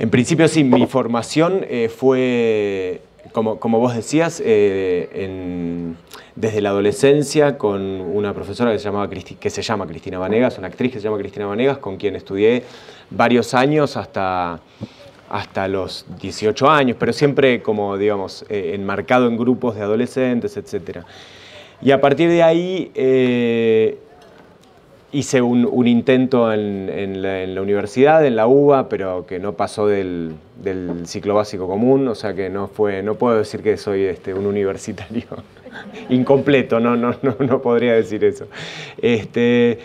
En principio sí, mi formación eh, fue, como, como, vos decías, eh, desde la adolescencia con una profesora que se, llama Cristina Vanegas, una actriz que se llama Cristina Vanegas, con quien estudié varios años hasta hasta los 18 años, pero siempre como, digamos, eh, enmarcado en grupos de adolescentes, etc. Y a partir de ahí, hice un, intento en, la, universidad, en la UBA, pero que no pasó del, ciclo básico común, o sea que no fue, no puedo decir que soy este, un universitario incompleto, no, no, no, podría decir eso. Este,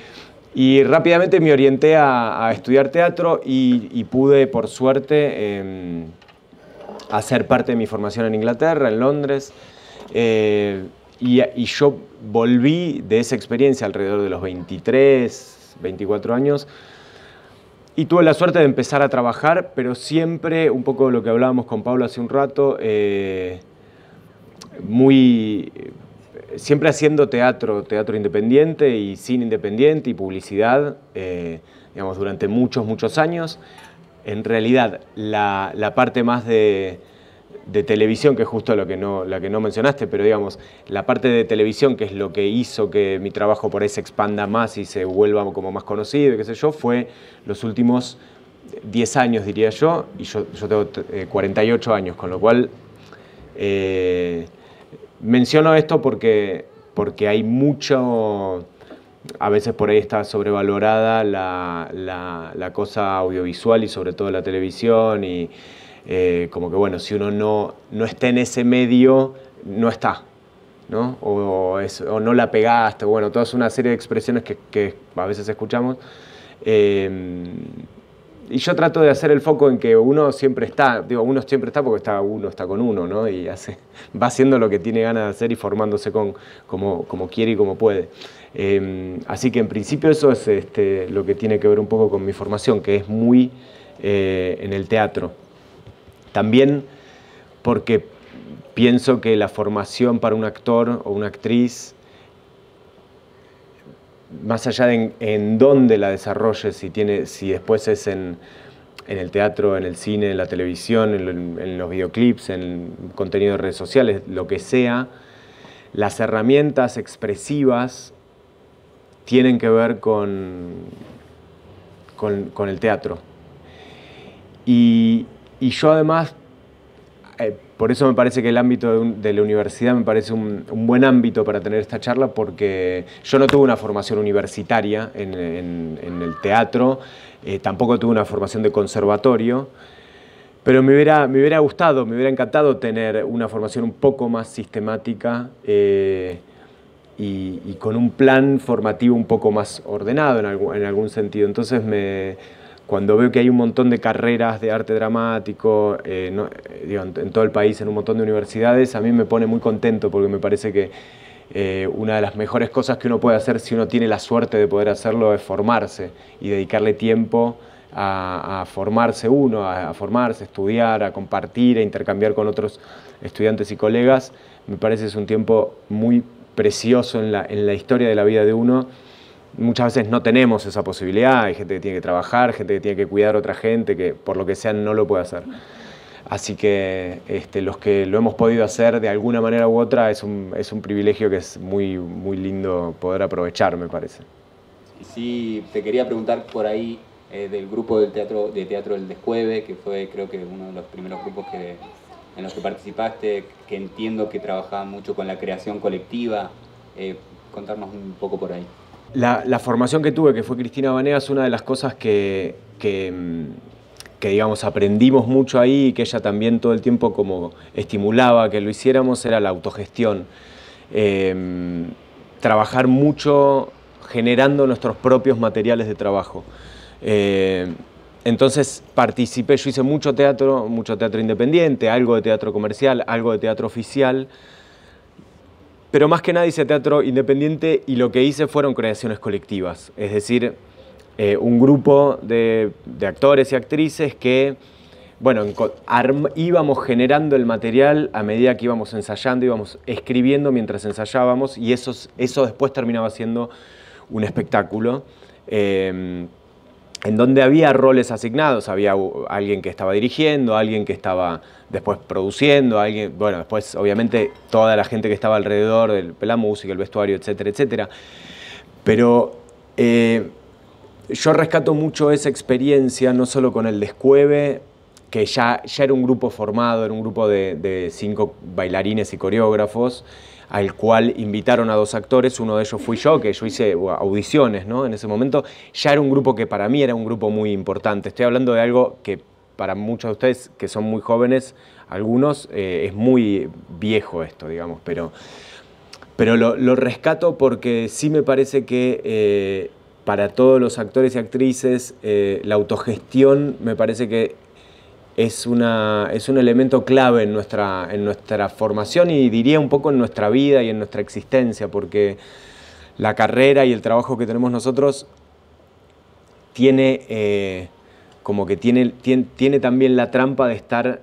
y rápidamente me orienté a, estudiar teatro y, pude, por suerte, em, hacer parte de mi formación en Inglaterra, en Londres. Eh, y, yo volví de esa experiencia alrededor de los 23, 24 años. Y tuve la suerte de empezar a trabajar, pero siempre, un poco lo que hablábamos con Pablo hace un rato, eh, muy eh, siempre haciendo teatro, teatro independiente y cine independiente y publicidad, eh, digamos, durante muchos, muchos años. En realidad, la parte más de, de televisión, que es justo lo que no, la que no mencionaste, pero digamos, la parte de televisión, que es lo que hizo que mi trabajo por ahí se expanda más y se vuelva como más conocido qué sé yo, fue los últimos 10 años, diría yo, y yo, tengo 48 eh, años, con lo cual eh, menciono esto porque, porque hay mucho... A veces por ahí está sobrevalorada la, la cosa audiovisual y sobre todo la televisión y, eh, como que bueno, si uno no, no está en ese medio, no está, ¿no? O, o no la pegaste, bueno, toda una serie de expresiones que, a veces escuchamos. Eh, y yo trato de hacer el foco en que uno siempre está, digo, uno siempre está porque está, uno está con uno, ¿no? Y hace, va haciendo lo que tiene ganas de hacer y formándose con, como, como quiere y como puede. Eh, así que en principio eso es este, lo que tiene que ver un poco con mi formación, que es muy en el teatro. También porque pienso que la formación para un actor o una actriz, más allá de en, dónde la desarrolle, si, tiene, si después es en, el teatro, en el cine, en la televisión, en, los videoclips, en contenido de redes sociales, lo que sea, las herramientas expresivas tienen que ver con, con, con el teatro. Y, y yo además, eh, por eso me parece que el ámbito de, la universidad me parece un, buen ámbito para tener esta charla, porque yo no tuve una formación universitaria en, el teatro, eh, tampoco tuve una formación de conservatorio. Pero me hubiera, me hubiera gustado, me hubiera encantado tener una formación un poco más sistemática eh, y, con un plan formativo un poco más ordenado en en algún sentido. Entonces me, cuando veo que hay un montón de carreras de arte dramático eh, eh, en, todo el país, en un montón de universidades, a mí me pone muy contento porque me parece que eh, una de las mejores cosas que uno puede hacer si uno tiene la suerte de poder hacerlo es formarse y dedicarle tiempo a, formarse uno, a, formarse, estudiar, a compartir, a intercambiar con otros estudiantes y colegas. Me parece que es un tiempo muy precioso en la historia de la vida de uno muchas veces no tenemos esa posibilidad, hay gente que tiene que trabajar, gente que tiene que cuidar a otra gente, que por lo que sea no lo puede hacer. Así que este, los que lo hemos podido hacer de alguna manera u otra es un, privilegio que es muy, muy lindo poder aprovechar, me parece. Sí, te quería preguntar por ahí eh, del grupo del teatro, de teatro El Descueve, que fue creo que uno de los primeros grupos que, en los que participaste, que entiendo que trabajaba mucho con la creación colectiva. Eh, contarnos un poco por ahí la, formación que tuve, que fue Cristina Banegas, una de las cosas que, mm, que, digamos, aprendimos mucho ahí y que ella también todo el tiempo como estimulaba que lo hiciéramos era la autogestión. Em, trabajar mucho generando nuestros propios materiales de trabajo. Em, entonces participé, yo hice mucho teatro, mucho teatro independiente, algo de teatro comercial, algo de teatro oficial. Pero más que nada hice teatro independiente y lo que hice fueron creaciones colectivas, es decir, eh, un grupo de, actores y actrices que, bueno, íbamos generando el material a medida que íbamos ensayando, íbamos escribiendo mientras ensayábamos y eso, eso después terminaba siendo un espectáculo. Eh, en donde había roles asignados, había alguien que estaba dirigiendo, alguien que estaba después produciendo, alguien, bueno, después obviamente toda la gente que estaba alrededor, del la música, el vestuario, etcétera, etcétera. Pero eh, yo rescato mucho esa experiencia, no solo con el descueve, que ya, ya era un grupo formado, era un grupo de cinco bailarines y coreógrafos, al cual invitaron a dos actores, uno de ellos fui yo, que yo hice audiciones, ¿no? En ese momento ya era un grupo que para mí era un grupo muy importante. Estoy hablando de algo que para muchos de ustedes que son muy jóvenes, algunos, eh, es muy viejo esto, digamos, pero, pero lo, rescato porque sí me parece que eh, para todos los actores y actrices eh, la autogestión me parece que es, una, es un elemento clave en nuestra, en nuestra formación y diría un poco en nuestra vida y en nuestra existencia, porque la carrera y el trabajo que tenemos nosotros tiene eh, como que tiene, tiene, también la trampa de estar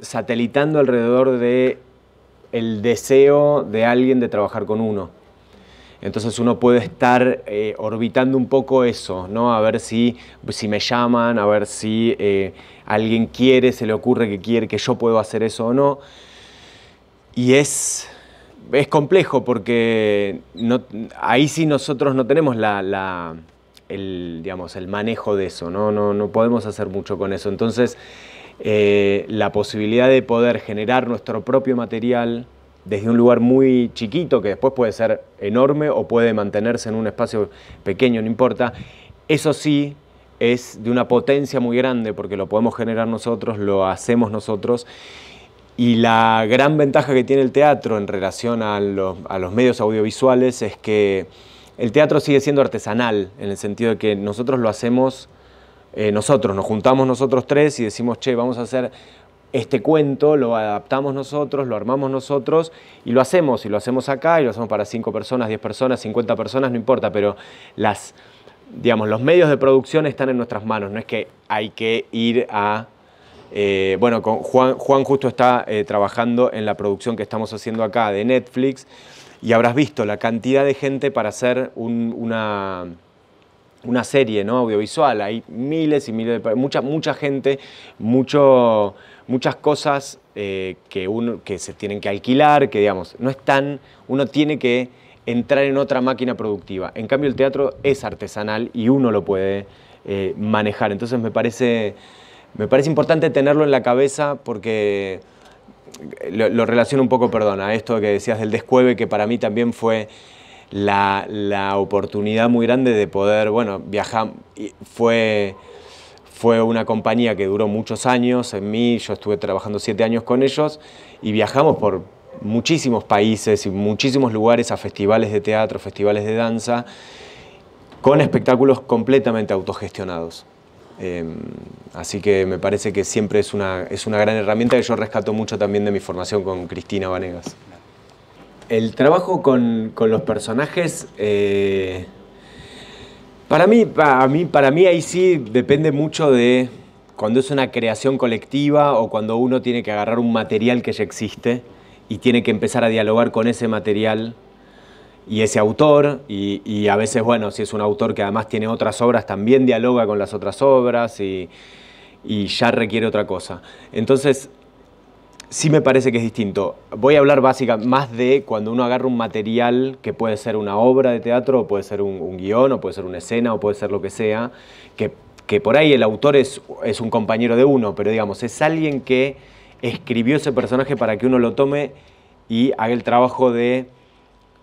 satelitando alrededor de el deseo de alguien de trabajar con uno. Entonces uno puede estar eh, orbitando un poco eso, ¿no? A ver si, si me llaman, a ver si eh, alguien quiere, se le ocurre que quiere, que yo puedo hacer eso o no. Y es, es complejo porque ahí sí nosotros no tenemos la, el, digamos, el manejo de eso, ¿no? No, podemos hacer mucho con eso. Entonces, eh, la posibilidad de poder generar nuestro propio material desde un lugar muy chiquito, que después puede ser enorme o puede mantenerse en un espacio pequeño, no importa, eso sí es de una potencia muy grande porque lo podemos generar nosotros, lo hacemos nosotros. Y la gran ventaja que tiene el teatro en relación a los, medios audiovisuales es que el teatro sigue siendo artesanal, en el sentido de que nosotros lo hacemos eh, nosotros, nos juntamos nosotros tres y decimos, che, vamos a hacer este cuento, lo adaptamos nosotros, lo armamos nosotros y lo hacemos, y lo hacemos acá, y lo hacemos para cinco personas, diez personas, cincuenta personas, no importa, pero las digamos, los medios de producción están en nuestras manos, no es que hay que ir a... Eh, bueno, Juan, justo está eh, trabajando en la producción que estamos haciendo acá de Netflix y habrás visto la cantidad de gente para hacer una, una serie ¿no? audiovisual. Hay miles y miles de... Mucha, mucha gente, mucho, muchas cosas eh, que, uno, que se tienen que alquilar, que digamos, no están... Uno tiene que entrar en otra máquina productiva. En cambio, el teatro es artesanal y uno lo puede eh, manejar. Entonces me parece, me parece importante tenerlo en la cabeza porque eh, lo, relaciono un poco, perdón, a esto que decías del descueve, que para mí también fue la, oportunidad muy grande de poder, bueno, viajar, fue fue una compañía que duró muchos años en mí, yo estuve trabajando siete años con ellos y viajamos por, muchísimos países y muchísimos lugares a festivales de teatro, festivales de danza, con espectáculos completamente autogestionados. Em, así que me parece que siempre es una, es una gran herramienta que yo rescato mucho también de mi formación con Cristina Vanegas. El trabajo con, los personajes, eh, para, mí, para, mí, para mí ahí sí depende mucho de cuando es una creación colectiva o cuando uno tiene que agarrar un material que ya existe y tiene que empezar a dialogar con ese material y ese autor, y, a veces, bueno, si es un autor que además tiene otras obras, también dialoga con las otras obras y, ya requiere otra cosa. Entonces, sí me parece que es distinto. Voy a hablar básicamente más de cuando uno agarra un material que puede ser una obra de teatro, o puede ser un, guión, o puede ser una escena, o puede ser lo que sea, que, por ahí el autor es un compañero de uno, pero digamos, es alguien que escribió ese personaje para que uno lo tome y haga el trabajo de,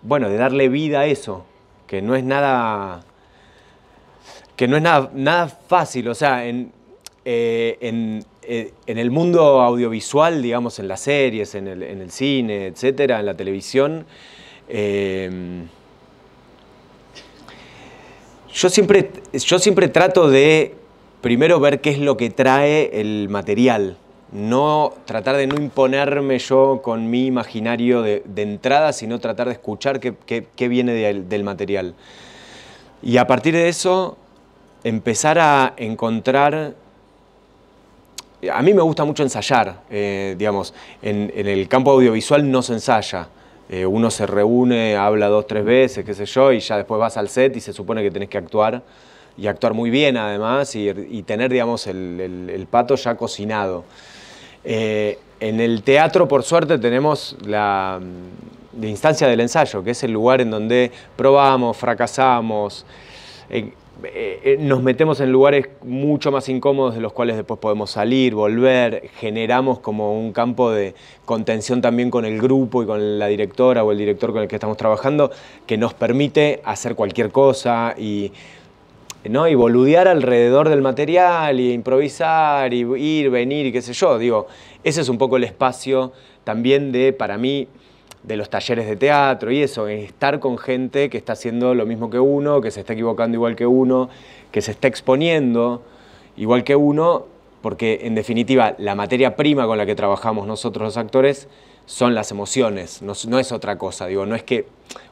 bueno, de darle vida a eso, que no es nada, que no es nada, fácil, o sea, eh, eh, en, el mundo audiovisual, digamos, en las series, en el, cine, etcétera, en la televisión, eh, yo siempre, yo siempre trato de primero ver qué es lo que trae el material, no tratar de no imponerme yo con mi imaginario de, entrada, sino tratar de escuchar qué, viene del material. Y a partir de eso, empezar a encontrar... A mí me gusta mucho ensayar, eh, digamos, en, el campo audiovisual no se ensaya. Eh, uno se reúne, habla dos, tres veces, qué sé yo, y ya después vas al set y se supone que tenés que actuar y actuar muy bien además y, tener, digamos, el pato ya cocinado. Eh, en el teatro, por suerte, tenemos mm, la, instancia del ensayo, que es el lugar en donde probamos, fracasamos, eh, eh, nos metemos en lugares mucho más incómodos de los cuales después podemos salir, volver, generamos como un campo de contención también con el grupo y con la directora o el director con el que estamos trabajando, que nos permite hacer cualquier cosa y ¿no? Y boludear alrededor del material, y improvisar, y ir, venir, y qué sé yo. Digo, ese es un poco el espacio también de, para mí, de los talleres de teatro y eso, estar con gente que está haciendo lo mismo que uno, que se está equivocando igual que uno, que se está exponiendo igual que uno, porque en definitiva la materia prima con la que trabajamos nosotros los actores son las emociones, no, es otra cosa. Digo, no es que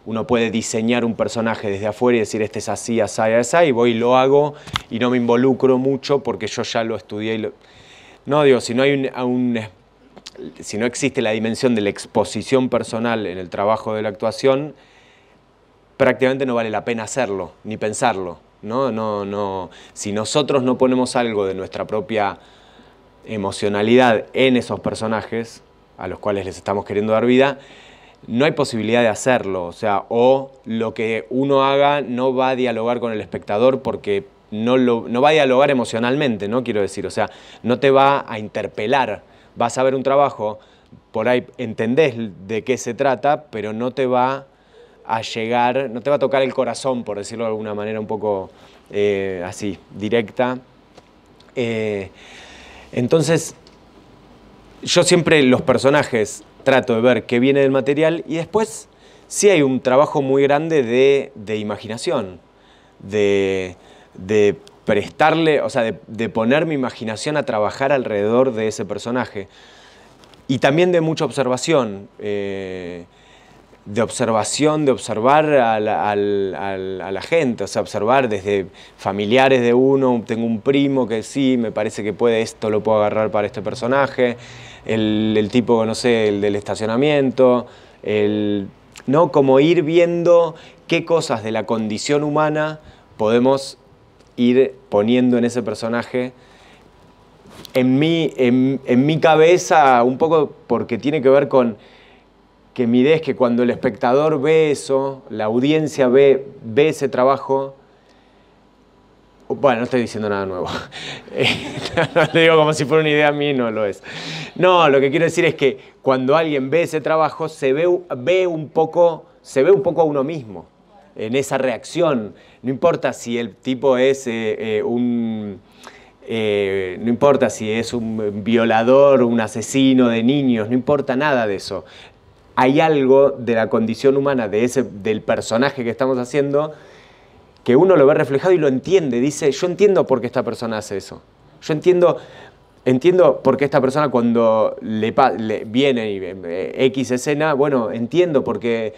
uno puede diseñar un personaje desde afuera y decir, este es así, así, así, y voy lo hago y no me involucro mucho porque yo ya lo estudié. No, digo, si no, hay si no existe la dimensión de la exposición personal en el trabajo de la actuación, prácticamente no vale la pena hacerlo, ni pensarlo. No, no, no. Si nosotros no ponemos algo de nuestra propia emocionalidad en esos personajes, a los cuales les estamos queriendo dar vida, no hay posibilidad de hacerlo, o sea, o lo que uno haga no va a dialogar con el espectador porque no, lo, va a dialogar emocionalmente, ¿no? Quiero decir, o sea, no te va a interpelar, vas a ver un trabajo, por ahí entendés de qué se trata, pero no te va a llegar, no te va a tocar el corazón, por decirlo de alguna manera un poco eh, así, directa. Eh, entonces, yo siempre los personajes trato de ver qué viene del material y después sí hay un trabajo muy grande de, imaginación, de, prestarle, o sea, de, poner mi imaginación a trabajar alrededor de ese personaje. Y también de mucha observación, eh, de observación, de observar a la, a la, gente, o sea, observar desde familiares de uno, tengo un primo que sí, me parece que puede esto, lo puedo agarrar para este personaje el, tipo, no sé, el del estacionamiento, el, ¿no? Como ir viendo qué cosas de la condición humana podemos ir poniendo en ese personaje. En mi, cabeza, un poco porque tiene que ver con que mi idea es que cuando el espectador ve eso, la audiencia ve, ve ese trabajo, bueno, no estoy diciendo nada nuevo. Eh, no, digo como si fuera una idea a mí, no lo es. No, lo que quiero decir es que cuando alguien ve ese trabajo, se ve, un poco, se ve un poco a uno mismo en esa reacción. No importa si el tipo es eh, eh, un. no importa si es un violador, un asesino de niños, no importa nada de eso. Hay algo de la condición humana, de ese, del personaje que estamos haciendo, que uno lo ve reflejado y lo entiende. Dice, yo entiendo por qué esta persona hace eso. Yo entiendo, entiendo por qué esta persona cuando le, viene y, X escena, bueno, entiendo porque,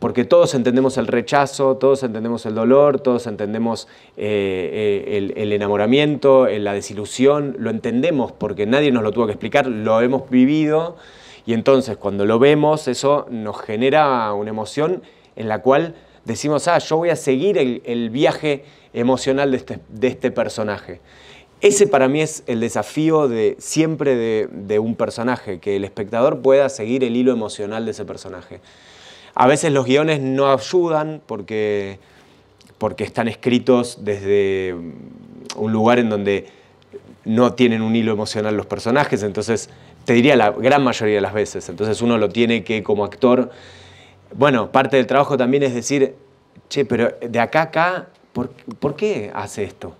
porque todos entendemos el rechazo, todos entendemos el dolor, todos entendemos eh, eh, el, el, enamoramiento, la desilusión, lo entendemos porque nadie nos lo tuvo que explicar, lo hemos vivido y entonces cuando lo vemos eso nos genera una emoción en la cual decimos, ah, yo voy a seguir el, viaje emocional este, de este, personaje. Ese para mí es el desafío de, siempre de, un personaje, que el espectador pueda seguir el hilo emocional de ese personaje. A veces los guiones no ayudan porque, porque están escritos desde un lugar en donde no tienen un hilo emocional los personajes, entonces te diría la gran mayoría de las veces, entonces uno lo tiene que como actor bueno, parte del trabajo también es decir, che, pero de acá a acá, ¿por, qué hace esto?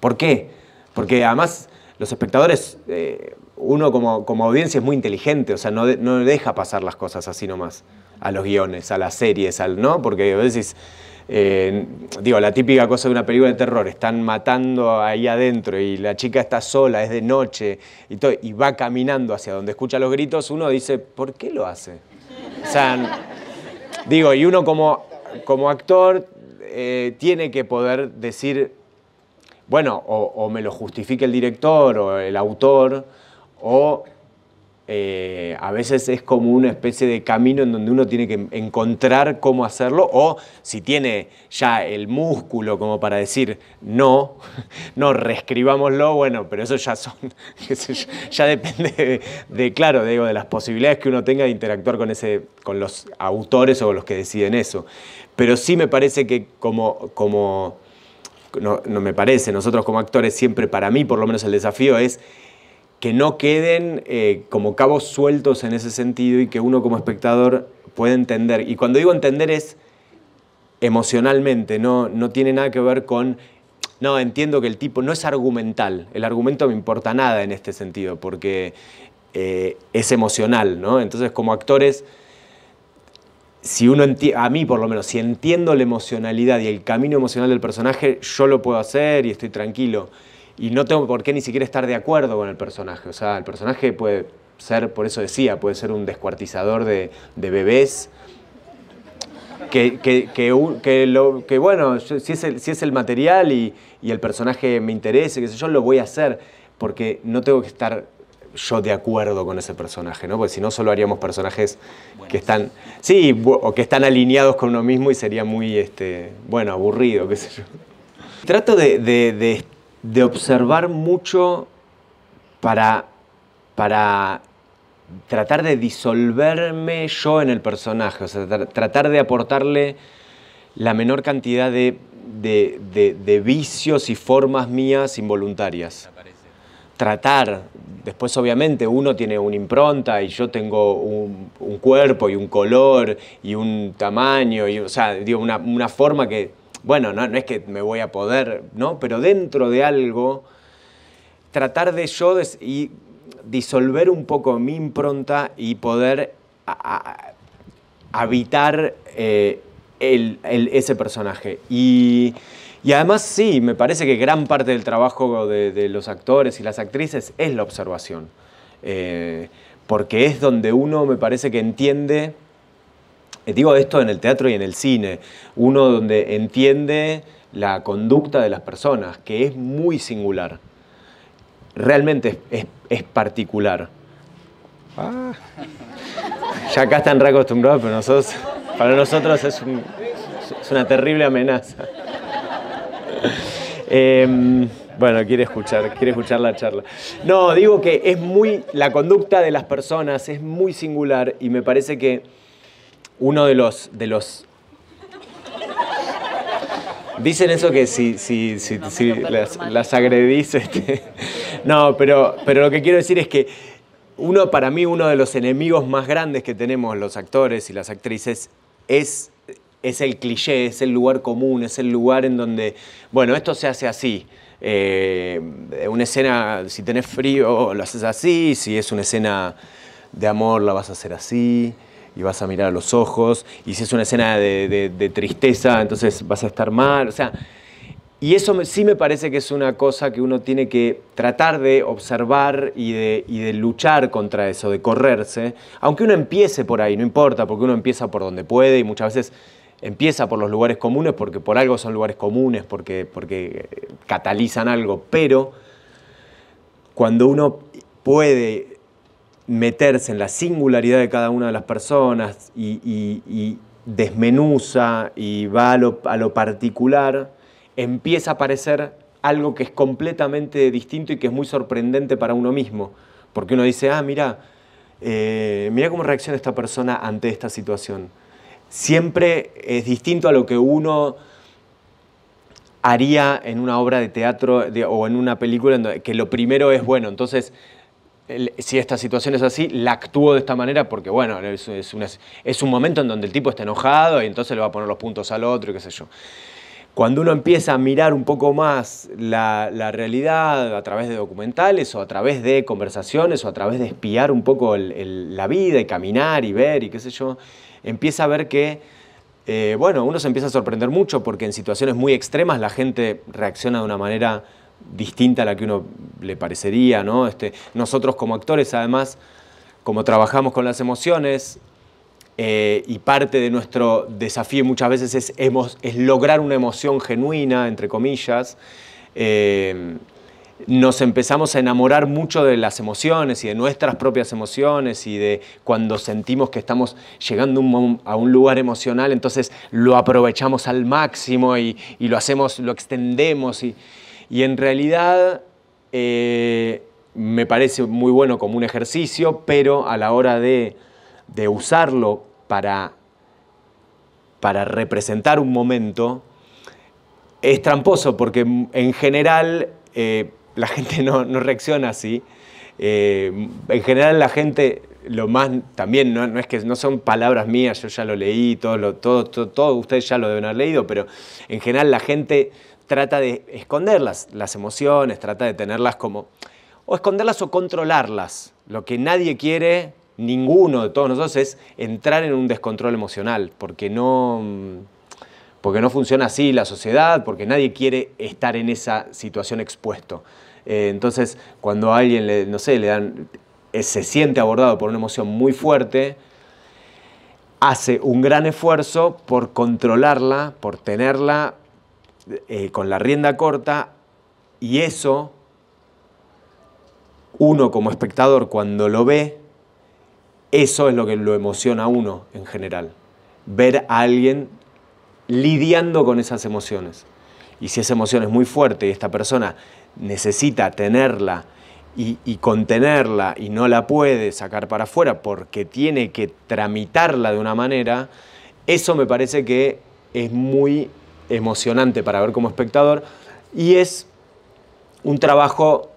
¿Por qué? Porque además los espectadores, eh, uno como, como, audiencia es muy inteligente, o sea, no, deja pasar las cosas así nomás, a los guiones, a las series, al no, porque a veces, eh, digo, la típica cosa de una película de terror, están matando ahí adentro y la chica está sola, es de noche y va caminando hacia donde escucha los gritos, uno dice, ¿por qué lo hace? O sea, digo, y uno como, como actor eh, tiene que poder decir, bueno, o, o me lo justifique el director o el autor, o eh, a veces es como una especie de camino en donde uno tiene que encontrar cómo hacerlo o si tiene ya el músculo como para decir no, no, reescribámoslo, bueno, pero eso ya son, ya depende de, claro, digo, de las posibilidades que uno tenga de interactuar con, ese, con los autores o los que deciden eso. Pero sí me parece que como... como no me parece, nosotros como actores siempre para mí por lo menos el desafío es que no queden eh, como cabos sueltos en ese sentido y que uno como espectador puede entender. Y cuando digo entender es emocionalmente, no, no tiene nada que ver con, no, entiendo que el tipo no es argumental, el argumento me importa nada en este sentido, porque eh, es emocional, ¿no? Entonces como actores, si uno a mí por lo menos, si entiendo la emocionalidad y el camino emocional del personaje, yo lo puedo hacer y estoy tranquilo y no tengo por qué ni siquiera estar de acuerdo con el personaje. O sea, el personaje puede ser, por eso decía, puede ser un descuartizador de, bebés. Que, que, que, lo, que bueno, si, es el, si es el material y, y el personaje me interese, que sé yo, lo voy a hacer, porque no tengo que estar yo de acuerdo con ese personaje, ¿no? Porque si no, solo haríamos personajes que están. Sí, o que están alineados con uno mismo y sería muy, este, bueno, aburrido, qué sé yo. Trato de, de, de de observar mucho para, para tratar de disolverme yo en el personaje, o sea, tratar de aportarle la menor cantidad de, vicios y formas mías involuntarias. Tratar, después obviamente uno tiene una impronta y yo tengo un, cuerpo y un color y un tamaño, y, o sea, una, una forma que bueno, no, es que me voy a poder, ¿no? Pero dentro de algo, tratar de yo y disolver un poco mi impronta y poder habitar eh, ese personaje. Y, además sí, me parece que gran parte del trabajo de, los actores y las actrices es la observación. Eh, porque es donde uno me parece que entiende eh, digo esto en el teatro y en el cine, uno donde entiende la conducta de las personas, que es muy singular. Realmente es, particular. Ah. Ya acá están reacostumbrados, pero para nosotros es, una terrible amenaza. Em, bueno, quiere escuchar, quiere escuchar la charla. No, digo que es muy, la conducta de las personas es muy singular y me parece que uno de los, de los Dicen eso que si, si, si, las, las, agredís. Este, no, pero, pero lo que quiero decir es que uno, para mí, uno de los enemigos más grandes que tenemos los actores y las actrices es, el cliché, es el lugar común, es el lugar en donde, bueno, esto se hace así. Eh, una escena, si tenés frío, lo haces así, si es una escena de amor, la vas a hacer así y vas a mirar a los ojos, y si es una escena de, tristeza, entonces vas a estar mal, o sea, y eso sí me parece que es una cosa que uno tiene que tratar de observar y de, de, luchar contra eso, de correrse, aunque uno empiece por ahí, no importa, porque uno empieza por donde puede y muchas veces empieza por los lugares comunes porque por algo son lugares comunes, porque, porque eh, catalizan algo, pero cuando uno puede meterse en la singularidad de cada una de las personas y, desmenuza y va a lo, particular, empieza a aparecer algo que es completamente distinto y que es muy sorprendente para uno mismo. Porque uno dice, ah, mira, eh, mira cómo reacciona esta persona ante esta situación. Siempre es distinto a lo que uno haría en una obra de teatro o en una película, que lo primero es, bueno, entonces si esta situación es así, la actúo de esta manera porque, bueno, es, un momento en donde el tipo está enojado y entonces le va a poner los puntos al otro y qué sé yo. Cuando uno empieza a mirar un poco más la, realidad a través de documentales o a través de conversaciones o a través de espiar un poco la vida y caminar y ver y qué sé yo, empieza a ver que, eh, bueno, uno se empieza a sorprender mucho porque en situaciones muy extremas la gente reacciona de una manera distinta a la que uno le parecería, ¿no? Este, nosotros como actores, además, como trabajamos con las emociones, eh, y parte de nuestro desafío muchas veces es, lograr una emoción genuina, entre comillas, eh, nos empezamos a enamorar mucho de las emociones y de nuestras propias emociones y de cuando sentimos que estamos llegando a un lugar emocional, entonces lo aprovechamos al máximo y, y lo hacemos, lo extendemos y, y en realidad eh, me parece muy bueno como un ejercicio, pero a la hora de, usarlo para, para representar un momento, es tramposo porque en general eh, la gente no, reacciona así. Eh, en general la gente lo más también no, es que no son palabras mías, yo ya lo leí, todo, ustedes ya lo deben haber leído, pero en general la gente trata de esconderlas, las emociones, trata de tenerlas como, o esconderlas o controlarlas. Lo que nadie quiere, ninguno de todos nosotros, es entrar en un descontrol emocional, porque no, mm, porque no funciona así la sociedad, porque nadie quiere estar en esa situación expuesto. Eh, entonces, cuando alguien, no sé, le dan, eh, se siente abordado por una emoción muy fuerte, hace un gran esfuerzo por controlarla, por tenerla eh, con la rienda corta y eso uno como espectador cuando lo ve, eso es lo que lo emociona a uno en general. Ver a alguien lidiando con esas emociones. Y si esa emoción es muy fuerte y esta persona necesita tenerla y, y, contenerla y no la puede sacar para afuera porque tiene que tramitarla de una manera, eso me parece que es muy emocionante para ver como espectador y es un trabajo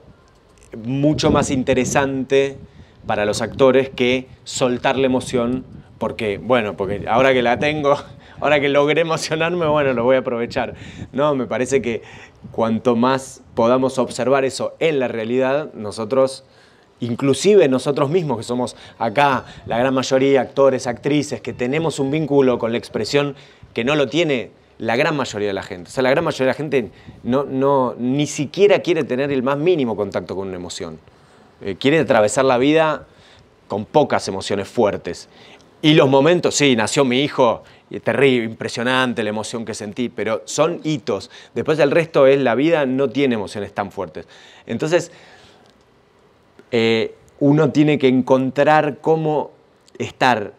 mucho más interesante para los actores que soltar la emoción porque, bueno, porque ahora que la tengo, ahora que logré emocionarme, bueno, lo voy a aprovechar. No, me parece que cuanto más podamos observar eso en la realidad, nosotros inclusive nosotros mismos que somos acá, la gran mayoría actores, actrices, que tenemos un vínculo con la expresión que no lo tiene la gran mayoría de la gente. O sea, la gran mayoría de la gente no, no, ni siquiera quiere tener el más mínimo contacto con una emoción. Eh, quiere atravesar la vida con pocas emociones fuertes. Y los momentos, sí, nació mi hijo, y terrible, impresionante la emoción que sentí, pero son hitos. Después el resto es la vida, no tiene emociones tan fuertes. Entonces, eh, uno tiene que encontrar cómo estar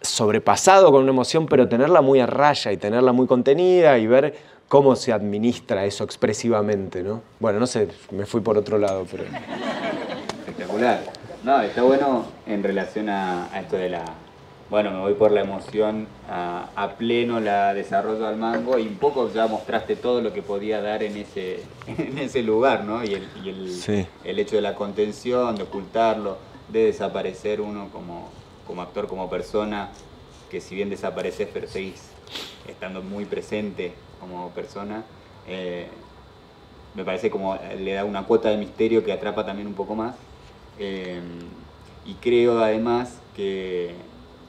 sobrepasado con una emoción, pero tenerla muy a raya y tenerla muy contenida y ver cómo se administra eso expresivamente, ¿no? Bueno, no sé, me fui por otro lado, pero... Espectacular. No, está bueno en relación a, esto de la... Bueno, me voy por la emoción a, pleno, la desarrollo al mango y un poco ya mostraste todo lo que podía dar en ese, en ese lugar, ¿no? Y, el, el hecho de la contención, de ocultarlo, de desaparecer uno como, como actor, como persona, que si bien desapareces, pero seguís estando muy presente como persona, eh, me parece como eh, le da una cuota de misterio que atrapa también un poco más. Eh, y creo además que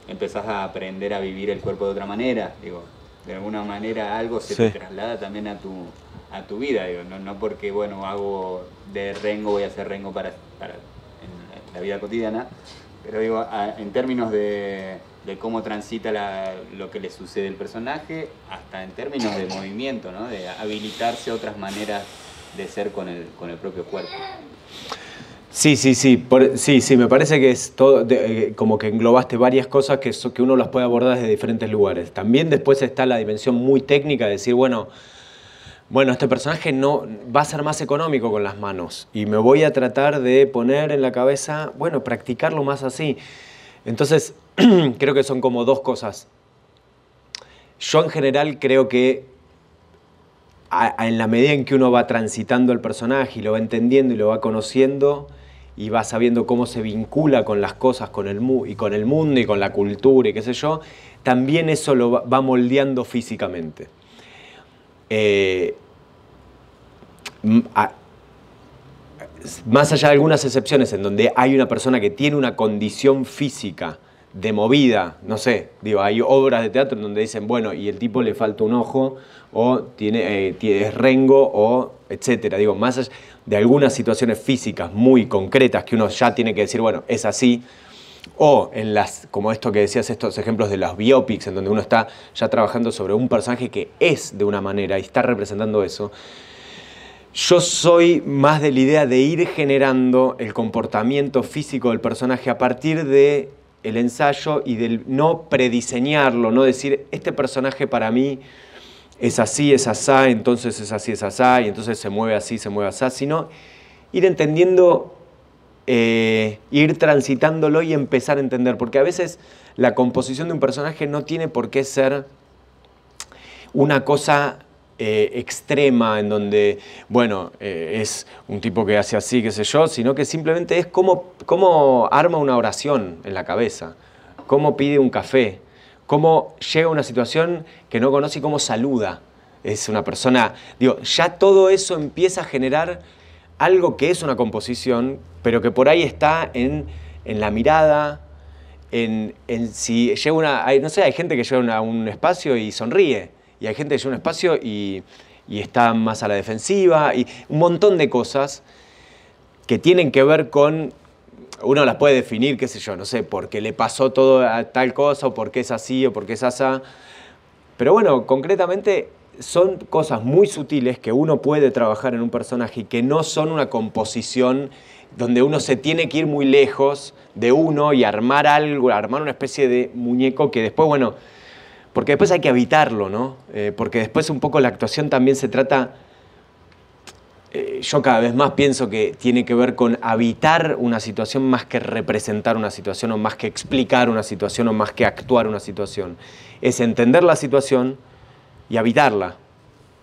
empezás a aprender a vivir el cuerpo de otra manera, digo, de alguna manera algo se te traslada también a tu, a tu vida, no, porque, bueno, hago de rengo, voy a hacer rengo para, la vida cotidiana, pero digo, en términos de, cómo transita lo que le sucede al personaje, hasta en términos de movimiento, de habilitarse a otras maneras de ser con el, con el propio cuerpo. Sí, sí, sí, sí, sí, me parece que es todo, eh, como que englobaste varias cosas que, que uno las puede abordar desde diferentes lugares. También después está la dimensión muy técnica, de decir, bueno, bueno, este personaje no va a ser más económico con las manos y me voy a tratar de poner en la cabeza, bueno, practicarlo más así. Entonces, creo que son como dos cosas. Yo en general creo que en la medida en que uno va transitando el personaje y lo va entendiendo y lo va conociendo y va sabiendo cómo se vincula con las cosas con el y con el mundo y con la cultura y qué sé yo, también eso lo va moldeando físicamente. Eh, más allá de algunas excepciones en donde hay una persona que tiene una condición física de movida, no sé, digo, hay obras de teatro en donde dicen, bueno, y el tipo le falta un ojo, o tiene, eh, tiene rengo, o etcétera. Digo, más allá de algunas situaciones físicas muy concretas que uno ya tiene que decir, bueno, es así, o en las, como esto que decías, estos ejemplos de las biopics, en donde uno está ya trabajando sobre un personaje que es de una manera y está representando eso, yo soy más de la idea de ir generando el comportamiento físico del personaje a partir de el ensayo y del no prediseñarlo, no decir, este personaje para mí es así, es asá, entonces es así, es asá, y entonces se mueve así, se mueve asá, sino ir entendiendo eh, ir transitándolo y empezar a entender, porque a veces la composición de un personaje no tiene por qué ser una cosa eh, extrema en donde, bueno, eh, es un tipo que hace así, qué sé yo, sino que simplemente es cómo, cómo arma una oración en la cabeza, cómo pide un café, cómo llega a una situación que no conoce y cómo saluda. Es una persona, digo, ya todo eso empieza a generar algo que es una composición, pero que por ahí está en, la mirada, en, en si llega una... Hay, no sé, hay gente que llega a un espacio y sonríe, y hay gente que llega a un espacio y, está más a la defensiva, y un montón de cosas que tienen que ver con uno las puede definir, qué sé yo, no sé, por qué le pasó todo a tal cosa, o porque es así, o porque es asa. Pero bueno, concretamente son cosas muy sutiles que uno puede trabajar en un personaje y que no son una composición donde uno se tiene que ir muy lejos de uno y armar algo, armar una especie de muñeco que después, bueno, porque después hay que habitarlo, ¿no? Eh, porque después un poco la actuación también se trata, eh, yo cada vez más pienso que tiene que ver con habitar una situación más que representar una situación o más que explicar una situación o más que actuar una situación. Es entender la situación, y habitarla.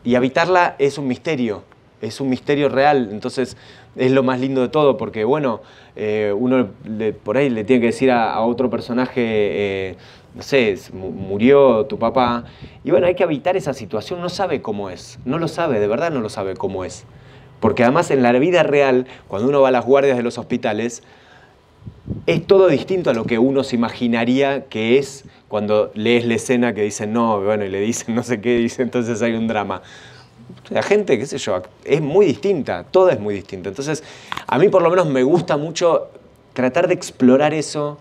Y habitarla es un misterio, es un misterio real, entonces es lo más lindo de todo, porque bueno, eh, uno por ahí le tiene que decir a, otro personaje, eh, no sé, murió tu papá, y bueno, hay que habitar esa situación, no sabe cómo es, no lo sabe, de verdad no lo sabe cómo es. Porque además en la vida real, cuando uno va a las guardias de los hospitales, es todo distinto a lo que uno se imaginaría que es cuando lees la escena que dicen no, bueno, y le dicen no sé qué, dice entonces hay un drama. La gente, qué sé yo, es muy distinta, todo es muy distinto. Entonces, a mí por lo menos me gusta mucho tratar de explorar eso,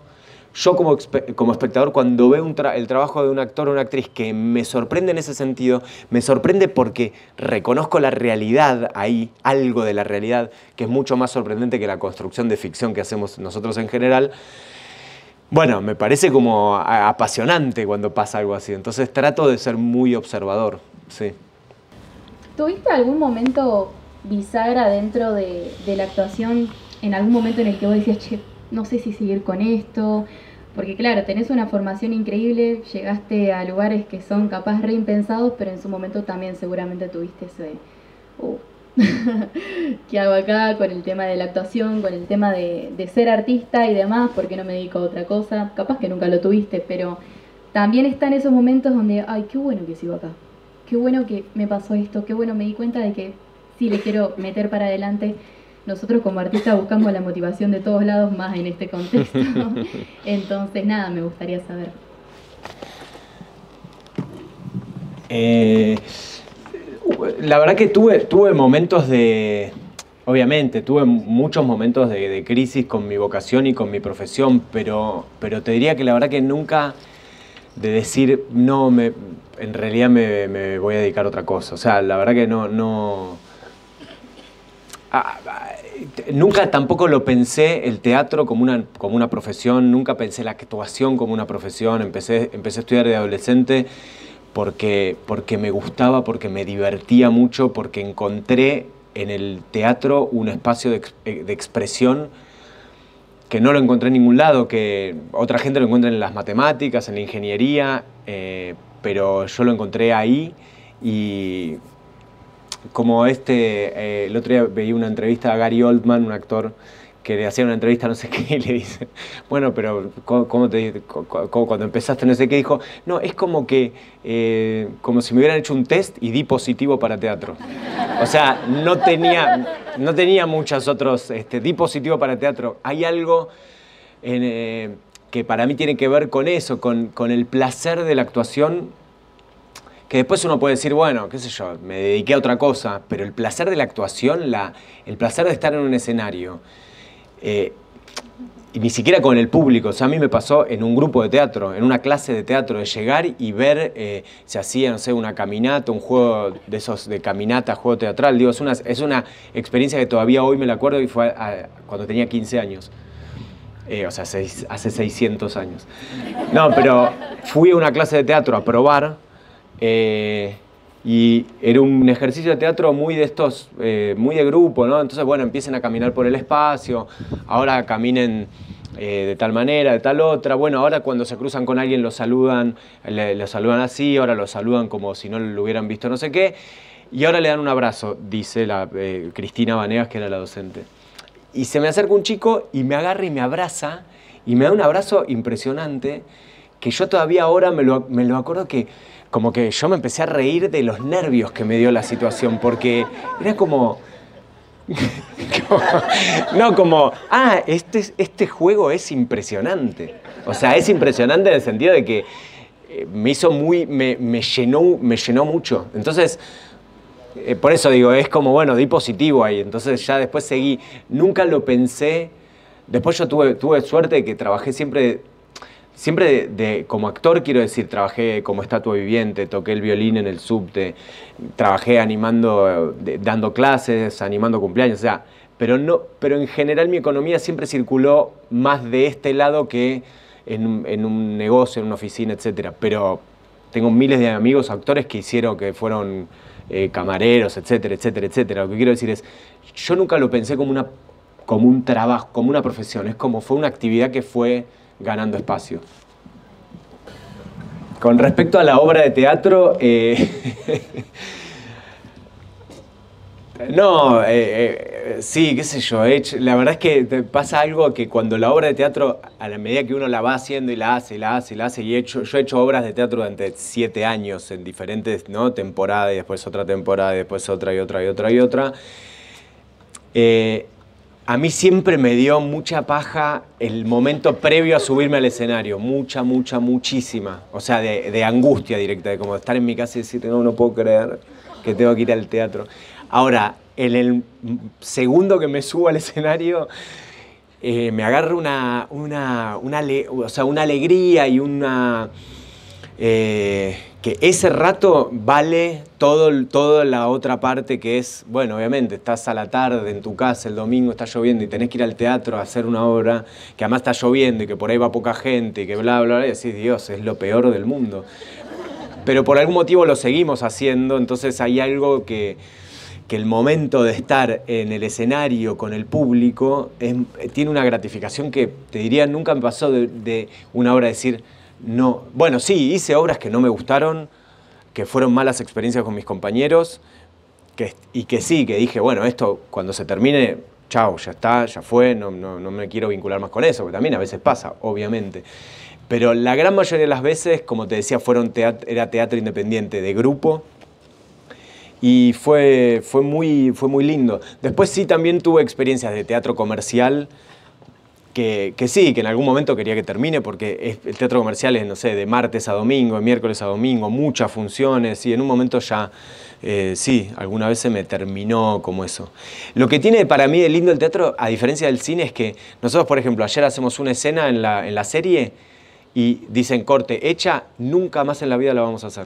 yo como, como espectador, cuando veo el trabajo de un actor o una actriz que me sorprende en ese sentido, me sorprende porque reconozco la realidad ahí, algo de la realidad, que es mucho más sorprendente que la construcción de ficción que hacemos nosotros en general. Bueno, me parece como apasionante cuando pasa algo así, entonces trato de ser muy observador, sí. ¿Tuviste algún momento bisagra dentro de, de la actuación, en algún momento en el que vos decías, che, no sé si seguir con esto, porque claro, tenés una formación increíble, llegaste a lugares que son capaz reimpensados, pero en su momento también seguramente tuviste ese, uh, ¿qué hago acá con el tema de la actuación, con el tema de, ser artista y demás? porque no me dedico a otra cosa? Capaz que nunca lo tuviste, pero también está en esos momentos donde, ay, qué bueno que sigo acá, qué bueno que me pasó esto, qué bueno me di cuenta de que sí le quiero meter para adelante nosotros como artistas buscamos la motivación de todos lados, más en este contexto. Entonces, nada, me gustaría saber. Eh, la verdad que tuve, tuve momentos de, Obviamente, tuve muchos momentos de, crisis con mi vocación y con mi profesión, pero, pero te diría que la verdad que nunca de decir, no, me, en realidad me, voy a dedicar a otra cosa. O sea, la verdad que no... no Nunca tampoco lo pensé el teatro como una, como una profesión, nunca pensé la actuación como una profesión, empecé, empecé a estudiar de adolescente porque, porque me gustaba, porque me divertía mucho, porque encontré en el teatro un espacio de, expresión que no lo encontré en ningún lado, que otra gente lo encuentra en las matemáticas, en la ingeniería, eh, pero yo lo encontré ahí y como este, eh, el otro día veía una entrevista a Gary Oldman, un actor que le hacía una entrevista no sé qué y le dice, bueno, pero ¿cómo, te cuando empezaste no sé qué? Dijo, no, es como que, eh, como si me hubieran hecho un test y di positivo para teatro. O sea, no tenía, no tenía muchos otros, este, di positivo para teatro. Hay algo eh, que para mí tiene que ver con eso, con, con el placer de la actuación que después uno puede decir, bueno, qué sé yo, me dediqué a otra cosa, pero el placer de la actuación, la, el placer de estar en un escenario, eh, y ni siquiera con el público, o sea, a mí me pasó en un grupo de teatro, en una clase de teatro, de llegar y ver, eh, se hacía, no sé, una caminata, un juego de esos de caminata, juego teatral, digo, es una, es una experiencia que todavía hoy me la acuerdo y fue cuando tenía 15 años. Eh, o sea, seis, hace 600 años. No, pero fui a una clase de teatro a probar eh, y era un ejercicio de teatro muy de estos, eh, muy de grupo, ¿no? Entonces, bueno, empiecen a caminar por el espacio, ahora caminen eh, de tal manera, de tal otra. Bueno, ahora cuando se cruzan con alguien los saludan, lo saludan así, ahora lo saludan como si no lo hubieran visto no sé qué. Y ahora le dan un abrazo, dice la, Cristina Banegas, que era la docente. Y se me acerca un chico y me agarra y me abraza, y me da un abrazo impresionante que yo todavía ahora me lo, me acuerdo que como que yo me empecé a reír de los nervios que me dio la situación, porque era como... no, como, ah, este, este juego es impresionante. O sea, es impresionante en el sentido de que eh, me hizo muy, me, llenó, me llenó mucho. Entonces, eh, por eso digo, es como, bueno, di positivo ahí. Entonces ya después seguí, nunca lo pensé. Después yo tuve, tuve suerte de que trabajé siempre siempre de, como actor, quiero decir, trabajé como estatua viviente, toqué el violín en el subte, trabajé animando, dando clases, animando cumpleaños, o sea, pero, no, pero en general mi economía siempre circuló más de este lado que en, un negocio, en una oficina, etcétera. Pero tengo miles de amigos actores que hicieron, que fueron eh, camareros, etcétera, etcétera, etcétera. Lo que quiero decir es, yo nunca lo pensé como una como un trabajo, como una profesión, es como fue una actividad que fue ganando espacio. Con respecto a la obra de teatro, eh, no, eh, eh, sí, qué sé yo, la verdad es que pasa algo que cuando la obra de teatro, a la medida que uno la va haciendo y la hace, la hace, la hace, y hecho, yo he hecho obras de teatro durante siete años en diferentes ¿no? temporadas, y después otra temporada, y después otra y otra y otra y otra. A mí siempre me dio mucha paja el momento previo a subirme al escenario, mucha, mucha, muchísima. O sea, de, angustia directa, de como estar en mi casa y decir, no, no puedo creer que tengo que ir al teatro. Ahora, en el segundo que me subo al escenario, eh, me agarro una, una, alegría y una... Eh, que ese rato vale todo, toda la otra parte que es, bueno, obviamente, estás a la tarde en tu casa, el domingo está lloviendo y tenés que ir al teatro a hacer una obra que además está lloviendo y que por ahí va poca gente y que bla, bla, bla, y decís, Dios, es lo peor del mundo. Pero por algún motivo lo seguimos haciendo, entonces hay algo que, el momento de estar en el escenario con el público tiene una gratificación que, te diría, nunca me pasó de, de una obra decir, no, bueno, sí, hice obras que no me gustaron, que fueron malas experiencias con mis compañeros, y que sí, que dije, bueno, esto cuando se termine, chao, ya está, ya fue, no, me quiero vincular más con eso, porque también a veces pasa, obviamente. Pero la gran mayoría de las veces, como te decía, fueron era teatro independiente de grupo, y fue, fue, muy, fue muy lindo. Después sí también tuve experiencias de teatro comercial que, sí, que en algún momento quería que termine porque el teatro comercial es, no sé, de martes a domingo, de miércoles a domingo, muchas funciones y en un momento ya, eh, sí, alguna vez se me terminó como eso. Lo que tiene para mí de lindo el teatro, a diferencia del cine, es que nosotros, por ejemplo, ayer hacemos una escena en la, serie y dicen corte, hecha, nunca más en la vida la vamos a hacer.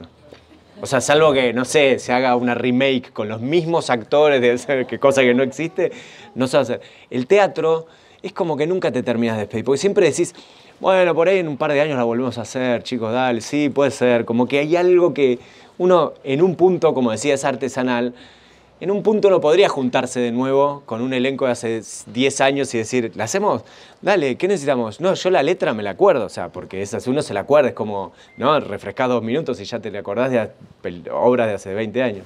O sea, salvo que, no sé, se haga una remake con los mismos actores, de, que cosa que no existe, no se va a hacer. El teatro es como que nunca te terminas de despedir, porque siempre decís, bueno, por ahí en un par de años la volvemos a hacer, chicos, dale, sí, puede ser, como que hay algo que uno en un punto, como decía, es artesanal, en un punto no podría juntarse de nuevo con un elenco de hace 10 años y decir, ¿la hacemos? Dale, ¿qué necesitamos? No, yo la letra me la acuerdo, o sea, porque si uno se la acuerda, es como, ¿no? Refrescás dos minutos y ya te acordás de obras de hace 20 años.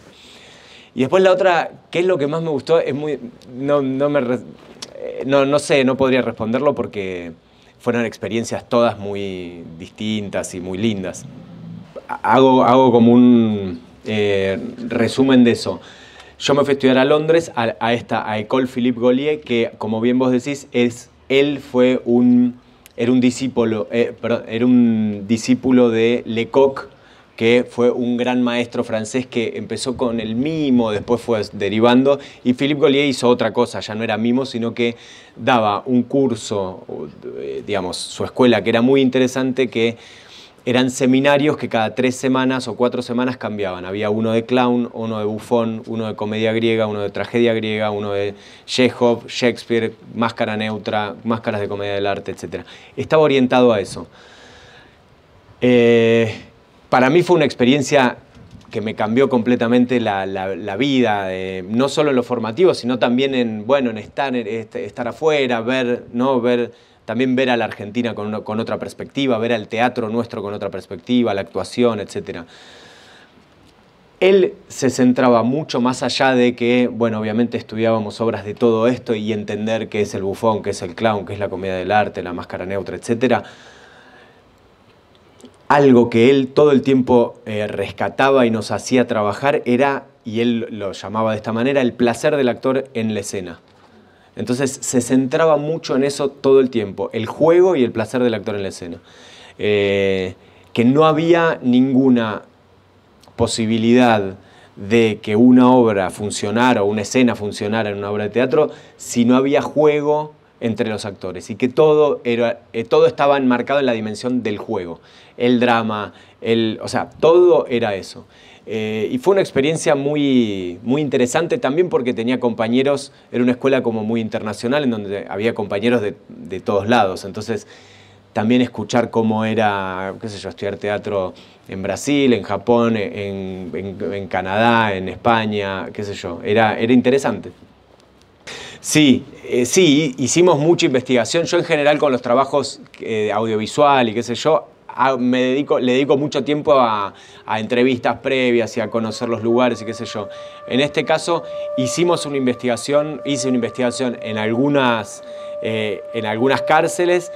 Y después la otra, ¿qué es lo que más me gustó, es muy. No, no me. Eh, no, no sé, no podría responderlo porque fueron experiencias todas muy distintas y muy lindas. Hago, hago como un eh, resumen de eso. Yo me fui a estudiar a Londres, a, esta, a École Philippe Gollier, que como bien vos decís, él fue un, era un discípulo, eh, era un discípulo de Lecoq, que fue un gran maestro francés que empezó con el mimo, después fue derivando, y Philippe Golié hizo otra cosa, ya no era mimo, sino que daba un curso, eh, digamos, su escuela, que era muy interesante, que eran seminarios que cada tres semanas o cuatro semanas cambiaban. Había uno de clown, uno de bufón, uno de comedia griega, uno de tragedia griega, uno de Chekhov, Shakespeare, máscara neutra, máscaras de comedia del arte, etc. Estaba orientado a eso. Eh, para mí fue una experiencia que me cambió completamente la, vida, eh, no solo en lo formativo, sino también en, bueno, en estar, estar afuera, ver, ¿no? ver, también ver a la Argentina con, otra perspectiva, ver al teatro nuestro con otra perspectiva, la actuación, etc. Él se centraba mucho más allá de que, bueno, obviamente estudiábamos obras de todo esto y entender qué es el bufón, qué es el clown, qué es la comedia del arte, la máscara neutra, etcétera algo que él todo el tiempo eh, rescataba y nos hacía trabajar era, y él lo llamaba de esta manera, el placer del actor en la escena. Entonces se centraba mucho en eso todo el tiempo, el juego y el placer del actor en la escena. Eh, que no había ninguna posibilidad de que una obra funcionara o una escena funcionara en una obra de teatro si no había juego entre los actores y que todo, era, eh, todo estaba enmarcado en la dimensión del juego, el drama, el, o sea, todo era eso. Eh, y fue una experiencia muy, muy interesante también porque tenía compañeros, era una escuela como muy internacional en donde había compañeros de, de todos lados, entonces también escuchar cómo era, qué sé yo, estudiar teatro en Brasil, en Japón, en, en, en Canadá, en España, qué sé yo, era, era interesante. Sí, eh, sí, hicimos mucha investigación. Yo en general con los trabajos eh, audiovisual y qué sé yo, me dedico, le dedico mucho tiempo a, entrevistas previas y a conocer los lugares y qué sé yo. En este caso hicimos una investigación, hice una investigación en algunas, eh, en algunas cárceles,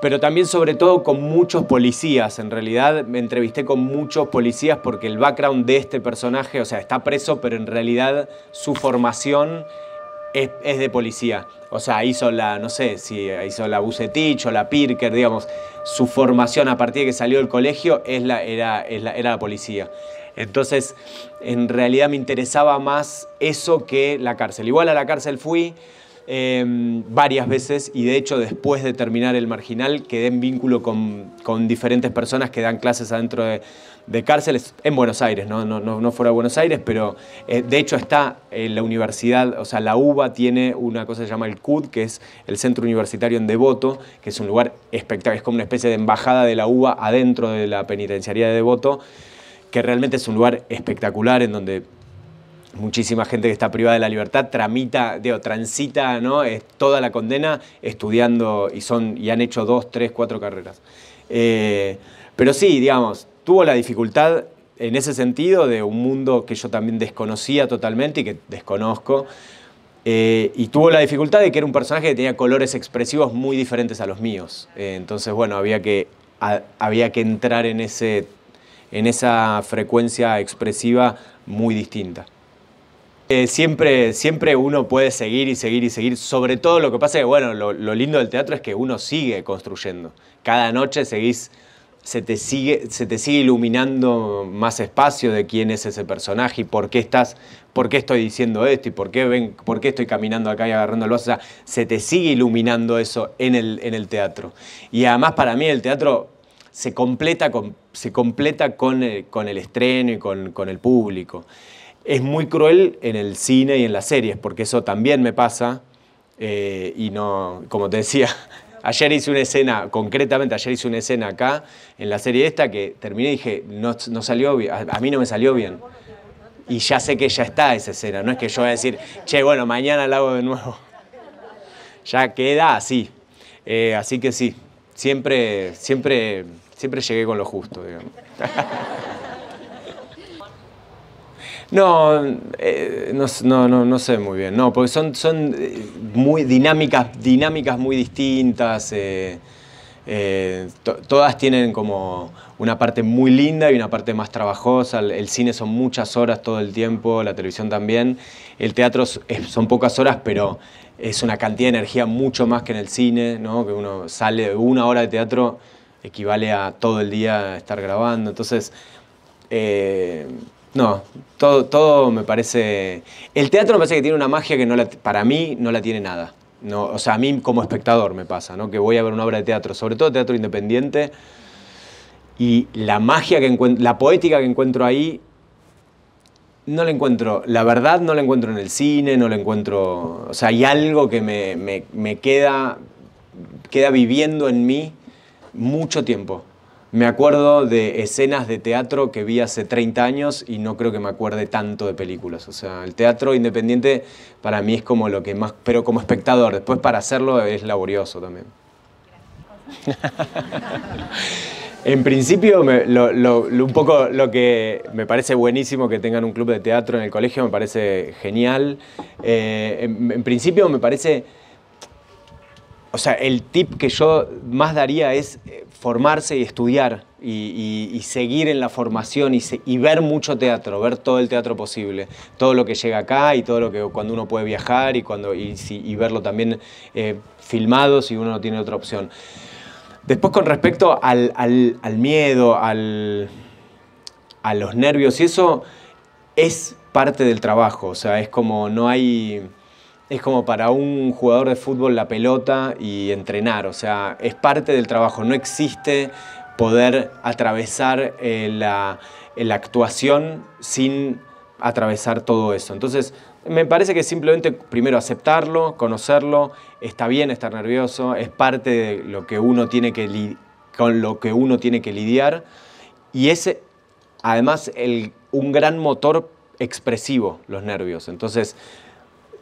pero también sobre todo con muchos policías. En realidad me entrevisté con muchos policías porque el background de este personaje, o sea, está preso, pero en realidad su formación es, de policía. O sea, hizo la, no sé, si eh, hizo la Bucetich o la Pirker, digamos. Su formación a partir de que salió del colegio era, era la policía. Entonces, en realidad me interesaba más eso que la cárcel. Igual a la cárcel fui, Em, varias veces y de hecho después de terminar el marginal quedé en vínculo con, diferentes personas que dan clases adentro de, cárceles en Buenos Aires, no, no, fuera de Buenos Aires, pero eh, de hecho está en eh, la universidad, o sea, la UBA tiene una cosa que se llama el CUD, que es el Centro Universitario en Devoto, que es un lugar espectacular, es como una especie de embajada de la UBA adentro de la penitenciaría de Devoto, que realmente es un lugar espectacular en donde muchísima gente que está privada de la libertad tramita, o transita ¿no? es toda la condena estudiando y, son, y han hecho dos, tres, cuatro carreras. Eh, pero sí, digamos, tuvo la dificultad en ese sentido de un mundo que yo también desconocía totalmente y que desconozco. Eh, y tuvo la dificultad de que era un personaje que tenía colores expresivos muy diferentes a los míos. Eh, entonces, bueno, había que, había que entrar ese, en esa frecuencia expresiva muy distinta siempre, siempre uno puede seguir y seguir y seguir. Sobre todo lo que pasa es que, bueno, lo, lindo del teatro es que uno sigue construyendo. Cada noche seguís, se te sigue, se te sigue iluminando más espacio de quién es ese personaje y por qué estás, por qué estoy diciendo esto y por qué, ven, por qué estoy caminando acá y agarrando el se te sigue iluminando eso en el, teatro. Y además para mí el teatro se completa con, se completa con, eh, el, estreno y con el público es muy cruel en el cine y en las series, porque eso también me pasa. Eh, y no, como te decía, ayer hice una escena, concretamente ayer hice una escena acá, en la serie esta, que terminé y dije, no, salió bien, a, mí no me salió bien. Y ya sé que ya está esa escena, no es que yo voy a decir, che, bueno, mañana la hago de nuevo. Ya queda así. Eh, así que sí, siempre, siempre, siempre llegué con lo justo, digamos. Eh, no, no, no, sé muy bien. No, porque son, son eh, muy dinámicas, dinámicas muy distintas. Eh, todas tienen como una parte muy linda y una parte más trabajosa. El, cine son muchas horas todo el tiempo, la televisión también. El teatro son pocas horas, pero es una cantidad de energía mucho más que en el cine, ¿no? Que uno sale una hora de teatro equivale a todo el día estar grabando. Entonces, no, todo, me parece... El teatro me parece que tiene una magia que no la, para mí no la tiene nada. No, o sea, a mí como espectador me pasa, ¿no? Que voy a ver una obra de teatro, sobre todo teatro independiente, y la magia que la poética que encuentro ahí, no la encuentro, la verdad no la encuentro en el cine, no la encuentro, o sea, hay algo que me, me queda, queda viviendo en mí mucho tiempo. Me acuerdo de escenas de teatro que vi hace 30 años y no creo que me acuerde tanto de películas. O sea, el teatro independiente para mí es como lo que más, pero como espectador, después para hacerlo es laborioso también. en principio, un poco lo que me parece buenísimo que tengan un club de teatro en el colegio, me parece genial. Eh, en, principio me parece... O sea, el tip que yo más daría es eh, formarse y estudiar y, seguir en la formación y, ver mucho teatro, ver todo el teatro posible, todo lo que llega acá y todo lo que cuando uno puede viajar y, cuando, y, verlo también eh, filmado si uno no tiene otra opción. Después con respecto al, miedo, al, a los nervios y eso es parte del trabajo, o sea, es como no hay es como para un jugador de fútbol la pelota y entrenar, o sea, es parte del trabajo, no existe poder atravesar eh, la, actuación sin atravesar todo eso. Entonces, me parece que simplemente primero aceptarlo, conocerlo, está bien estar nervioso, es parte de lo que uno tiene que con lo que uno tiene que lidiar y es además el, un gran motor expresivo los nervios. Entonces,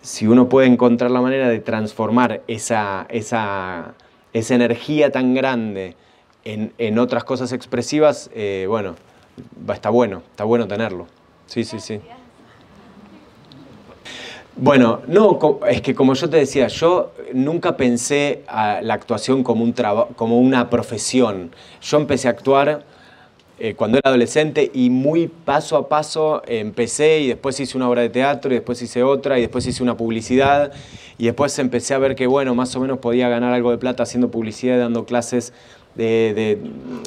si uno puede encontrar la manera de transformar esa, esa, esa energía tan grande en, en otras cosas expresivas, eh, bueno, está bueno, está bueno tenerlo. Sí, sí, sí. Bueno, no, es que como yo te decía, yo nunca pensé a la actuación como, un como una profesión. Yo empecé a actuar eh, cuando era adolescente y muy paso a paso empecé y después hice una obra de teatro y después hice otra y después hice una publicidad y después empecé a ver que bueno, más o menos podía ganar algo de plata haciendo publicidad dando clases de,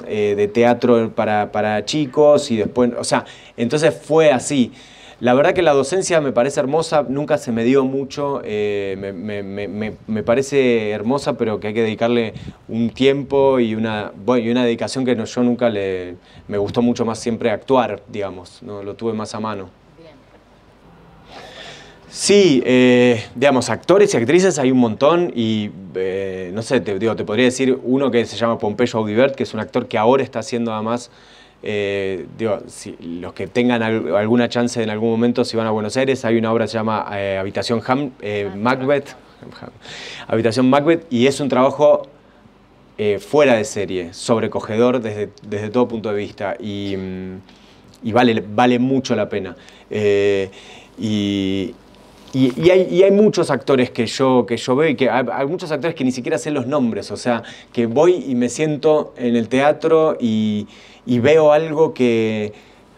eh, teatro para, para, chicos y después, o sea, entonces fue así. La verdad que la docencia me parece hermosa, nunca se me dio mucho, eh, me, parece hermosa, pero que hay que dedicarle un tiempo y una, una dedicación que yo nunca le... Me gustó mucho más siempre actuar, digamos, ¿no? lo tuve más a mano. Sí, eh, digamos, actores y actrices hay un montón y eh, no sé, te, digo, te podría decir uno que se llama Pompeyo Audibert, que es un actor que ahora está haciendo además eh, los que tengan alguna chance en algún momento, si van a Buenos Aires, hay una obra que se llama eh, Habitación eh, ah, Macbeth, Habitación Macbeth, y es un trabajo fuera de serie, sobrecogedor desde, todo punto de vista, y, mm, vale, vale mucho la pena. y, hay, muchos actores que yo, que yo veo y que hay, muchos actores que ni siquiera sé los nombres, o sea, que voy y me siento en el teatro y, y veo algo que,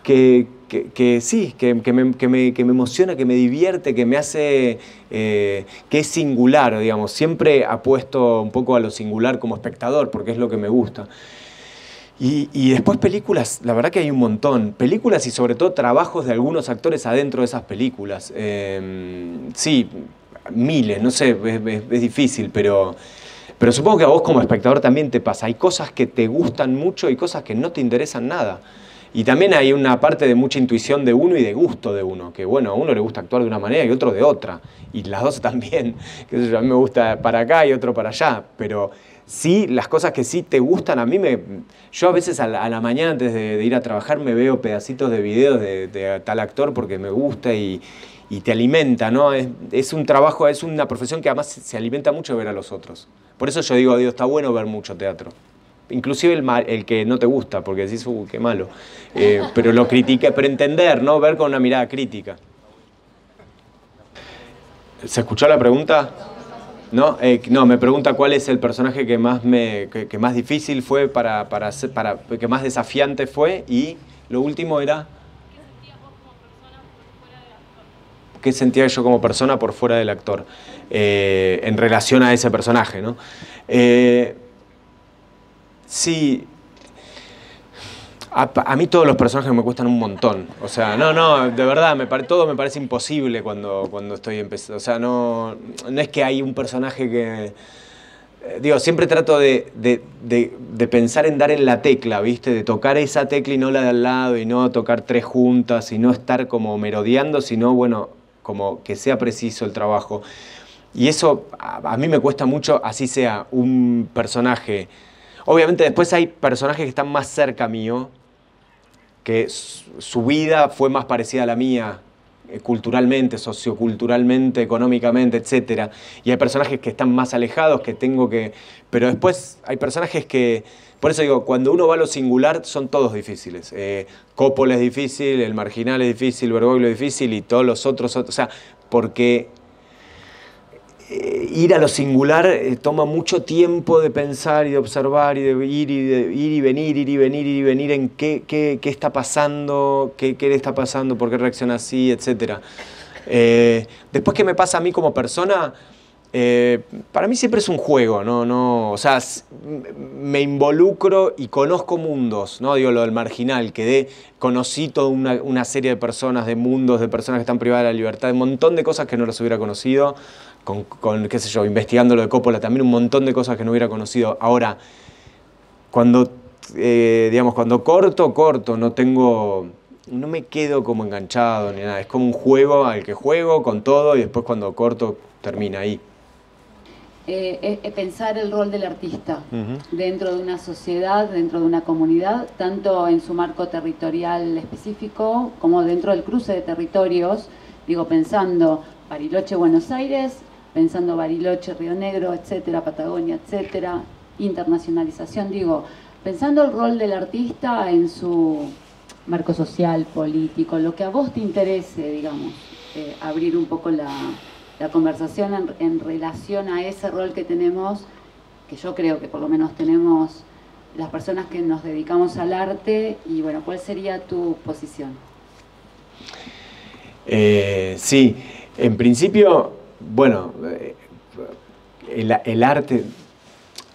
sí, que me, que, me, emociona, que me divierte, que me hace, eh, que es singular, digamos. Siempre apuesto un poco a lo singular como espectador, porque es lo que me gusta. Y, después películas, la verdad que hay un montón. Películas y sobre todo trabajos de algunos actores adentro de esas películas. Eh, sí, miles, no sé, es difícil, pero... Pero supongo que a vos como espectador también te pasa. Hay cosas que te gustan mucho y cosas que no te interesan nada. Y también hay una parte de mucha intuición de uno y de gusto de uno, que bueno, a uno le gusta actuar de una manera y otro de otra, y las dos también, que a mí me gusta para acá y otro para allá, pero sí, las cosas que sí te gustan, a mí me... Yo a veces a la, mañana antes de, ir a trabajar me veo pedacitos de videos de, de tal actor porque me gusta y, y te alimenta, ¿no? Es, un trabajo, es una profesión que además se alimenta mucho ver a los otros. Por eso yo digo, Dios, está bueno ver mucho teatro. Inclusive el, el que no te gusta, porque decís, uh, qué malo. Eh, pero lo critica, pero entender, ¿no? Ver con una mirada crítica. ¿Se escuchó la pregunta? No, eh, no me pregunta cuál es el personaje que más, me, que, más difícil fue para, para, para, que más desafiante fue y lo último era... qué sentía yo como persona por fuera del actor, eh, en relación a ese personaje, ¿no? Eh, sí, a, mí todos los personajes me cuestan un montón. O sea, no, no, de verdad, todo me parece imposible cuando, cuando estoy empezando. O sea, no, no es que hay un personaje que... Eh, digo, siempre trato de, de, pensar en dar en la tecla, ¿viste? De tocar esa tecla y no la de al lado, y no tocar tres juntas, y no estar como merodeando, sino, bueno, como que sea preciso el trabajo. Y eso a, mí me cuesta mucho, así sea un personaje. Obviamente después hay personajes que están más cerca mío, que su vida fue más parecida a la mía, eh, culturalmente, socioculturalmente, económicamente, etc. Y hay personajes que están más alejados, que tengo que... Pero después hay personajes que por eso digo, cuando uno va a lo singular, son todos difíciles. Eh, es difícil, El Marginal es difícil, Bergoglio es difícil y todos los otros, o sea, porque eh, ir a lo singular eh, toma mucho tiempo de pensar y de observar y de ir y, de, ir y venir, ir y venir, ir y venir en qué, está pasando, qué, le está pasando, por qué reacciona así, etc. Eh, después, ¿qué me pasa a mí como persona? Eh, para mí siempre es un juego, ¿no? no o sea, me involucro y conozco mundos, ¿no? Digo, lo del marginal, que conocí toda una, serie de personas, de mundos, de personas que están privadas de la libertad, un montón de cosas que no las hubiera conocido, con, qué sé yo, investigando lo de Coppola, también un montón de cosas que no hubiera conocido. Ahora, cuando, eh, digamos, cuando corto, corto, no tengo no me quedo como enganchado ni nada. Es como un juego al que juego con todo y después cuando corto termina ahí. Eh, es pensar el rol del artista dentro de una sociedad, dentro de una comunidad, tanto en su marco territorial específico como dentro del cruce de territorios, digo, pensando Bariloche, Buenos Aires, pensando Bariloche, Río Negro, etcétera, Patagonia, etcétera, internacionalización, digo, pensando el rol del artista en su marco social, político, lo que a vos te interese, digamos, eh, abrir un poco la, la conversación en, relación a ese rol que tenemos, que yo creo que por lo menos tenemos las personas que nos dedicamos al arte, y bueno, ¿cuál sería tu posición? Eh, sí, en principio, bueno, eh, el, arte,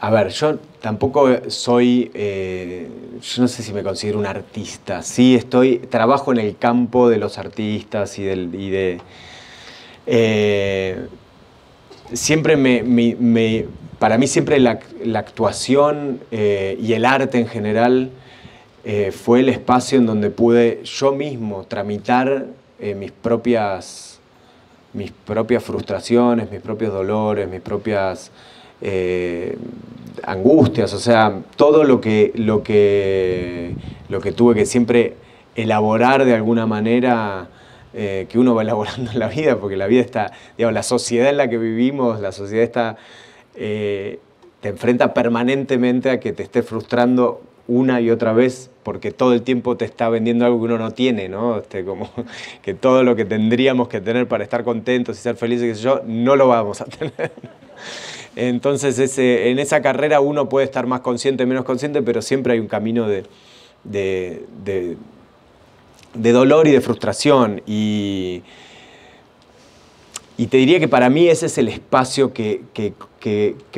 a ver, yo tampoco soy, eh, yo no sé si me considero un artista, sí estoy, trabajo en el campo de los artistas y, del, y de eh, siempre me, para mí siempre la, actuación eh, y el arte en general eh, fue el espacio en donde pude yo mismo tramitar mis propias mis propias frustraciones, mis propios dolores, mis propias angustias, o sea, todo lo que, lo que, lo que tuve que siempre elaborar de alguna manera eh, que uno va elaborando la vida, porque la vida está, digamos, la sociedad en la que vivimos, la sociedad está, eh, te enfrenta permanentemente a que te esté frustrando una y otra vez porque todo el tiempo te está vendiendo algo que uno no tiene, ¿no? Este, como que todo lo que tendríamos que tener para estar contentos y ser felices, yo, no lo vamos a tener. Entonces, ese, en esa carrera uno puede estar más consciente, menos consciente, pero siempre hay un camino de de dolor y de frustración. Y, y te diría que para mí ese es el espacio que,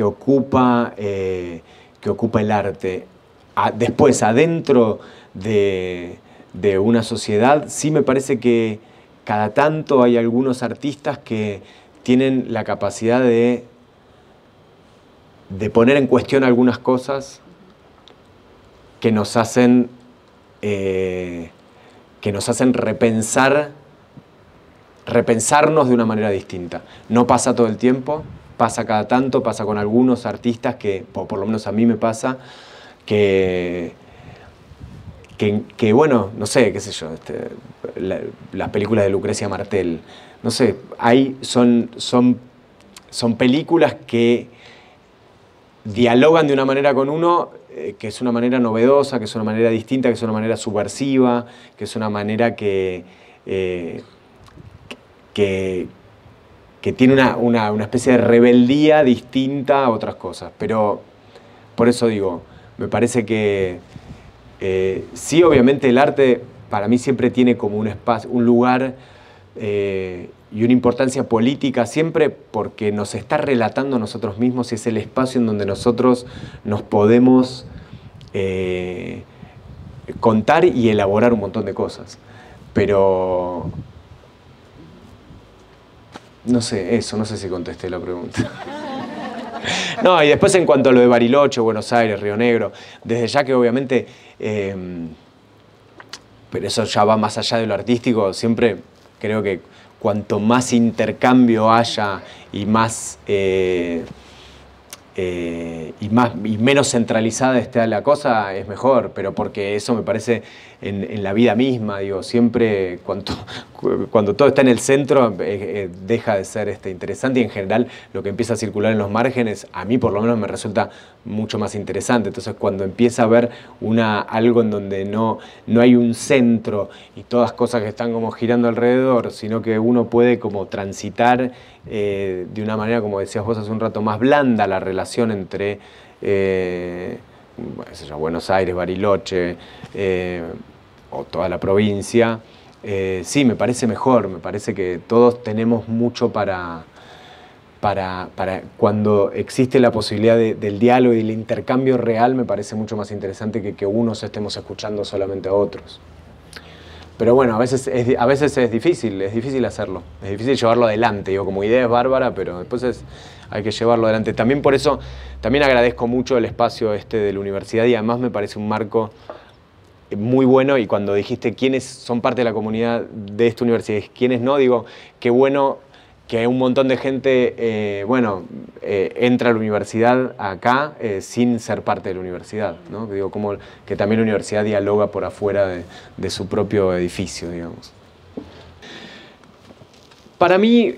ocupa, eh, que ocupa el arte. después, adentro de, una sociedad, sí me parece que cada tanto hay algunos artistas que tienen la capacidad de, de poner en cuestión algunas cosas que nos hacen... Eh, que nos hacen repensar, repensarnos de una manera distinta. No pasa todo el tiempo, pasa cada tanto, pasa con algunos artistas que, o por lo menos a mí me pasa, que, que, bueno, no sé, qué sé yo, este, las películas de Lucrecia Martel, no sé, hay, son, son, son películas que dialogan de una manera con uno eh, que es una manera novedosa, que es una manera distinta, que es una manera subversiva, que es una manera que, eh, tiene una, especie de rebeldía distinta a otras cosas. Pero por eso digo, me parece que eh, sí, obviamente el arte para mí siempre tiene como un espacio, un lugar y una importancia política siempre porque nos está relatando a nosotros mismos y es el espacio en donde nosotros nos podemos eh, contar y elaborar un montón de cosas. Pero no sé, eso, no sé si contesté la pregunta. No, y después en cuanto a lo de Bariloche, Buenos Aires, Río Negro, desde ya que obviamente, eh, pero eso ya va más allá de lo artístico, siempre creo que cuanto más intercambio haya y más... Eh, eh, y, más, y menos centralizada esté la cosa, es mejor, pero porque eso me parece en, la vida misma, digo, siempre cuando, cuando todo está en el centro eh, eh, deja de ser este, interesante y en general lo que empieza a circular en los márgenes, a mí por lo menos me resulta mucho más interesante. Entonces cuando empieza a ver una, algo en donde no, no hay un centro y todas cosas que están como girando alrededor, sino que uno puede como transitar eh, de una manera, como decías vos hace un rato, más blanda la relación entre... Buenos Aires, Bariloche, o toda la provincia. Eh, sí, me parece mejor, me parece que todos tenemos mucho para, para, cuando existe la posibilidad del diálogo y el intercambio real, me parece mucho más interesante que que unos estemos escuchando solamente a otros. Pero bueno, a veces es, a veces es difícil, es difícil hacerlo, es difícil llevarlo adelante. Digo, como idea es bárbara, pero después es, hay que llevarlo adelante. También por eso, también agradezco mucho el espacio este de la universidad y además me parece un marco muy bueno y cuando dijiste quiénes son parte de la comunidad de esta universidad y quiénes no, digo, qué bueno que un montón de gente, eh, bueno, eh, entra a la universidad acá eh, sin ser parte de la universidad, ¿no? Digo, como que también la universidad dialoga por afuera de, su propio edificio, digamos. Para mí,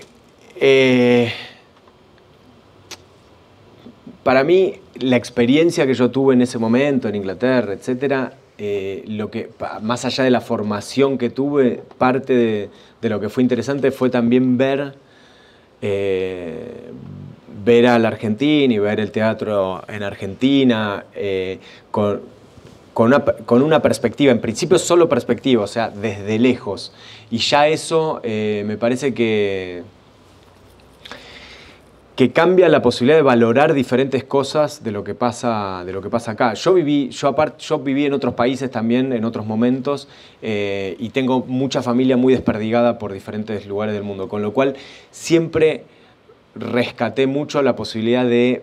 para mí, la experiencia que yo tuve en ese momento en Inglaterra, etcétera, eh, lo que, más allá de la formación que tuve, parte de, lo que fue interesante fue también ver, eh, ver a la Argentina y ver el teatro en Argentina eh, con, una, con, una, perspectiva, en principio solo perspectiva, o sea, desde lejos. Y ya eso me parece que que cambia la posibilidad de valorar diferentes cosas de lo que pasa, de lo que pasa acá. Yo viví, yo aparte, yo viví en otros países también, en otros momentos, eh, y tengo mucha familia muy desperdigada por diferentes lugares del mundo, con lo cual siempre rescaté mucho la posibilidad de,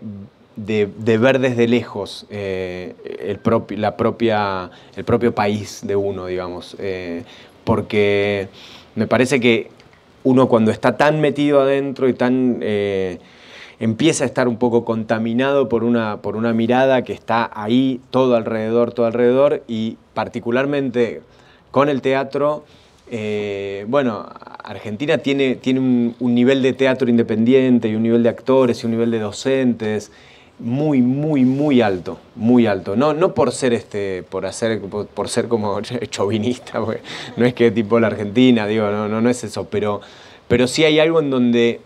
ver desde lejos eh, el, la propia, el propio país de uno, digamos, eh, porque me parece que uno cuando está tan metido adentro y tan empieza a estar un poco contaminado por una, por una mirada que está ahí, todo alrededor, todo alrededor, y particularmente con el teatro, eh, bueno, Argentina tiene, tiene un, nivel de teatro independiente y un nivel de actores y un nivel de docentes muy, muy, muy alto, muy alto. No, no por ser este, por hacer, por, ser como chauvinista, no es que tipo la Argentina, digo, no, no, no es eso, pero, pero sí hay algo en donde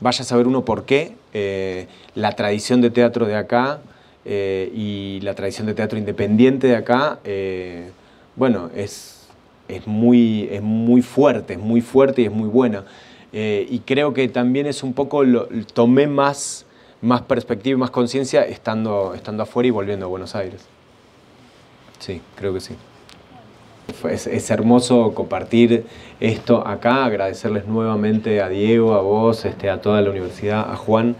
vaya a saber uno por qué eh, la tradición de teatro de acá eh, y la tradición de teatro independiente de acá, eh, bueno, es, es, muy, es muy fuerte, es muy fuerte y es muy buena. y creo que también es un poco, lo, tomé más, más perspectiva y más conciencia estando, estando afuera y volviendo a Buenos Aires. Sí, creo que sí es, hermoso compartir esto acá, agradecerles nuevamente a Diego, a vos, este, a toda la universidad, a Juan.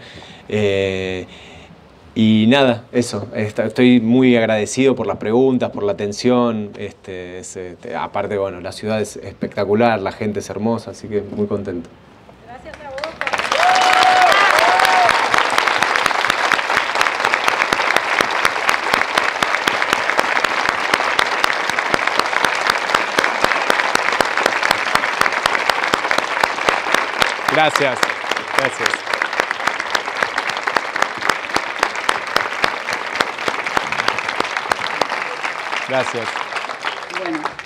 Eh, y nada, eso, estoy muy agradecido por las preguntas, por la atención, este, este, aparte, bueno, la ciudad es espectacular, la gente es hermosa, así que muy contento. Gracias. Gracias. Gracias. Bueno.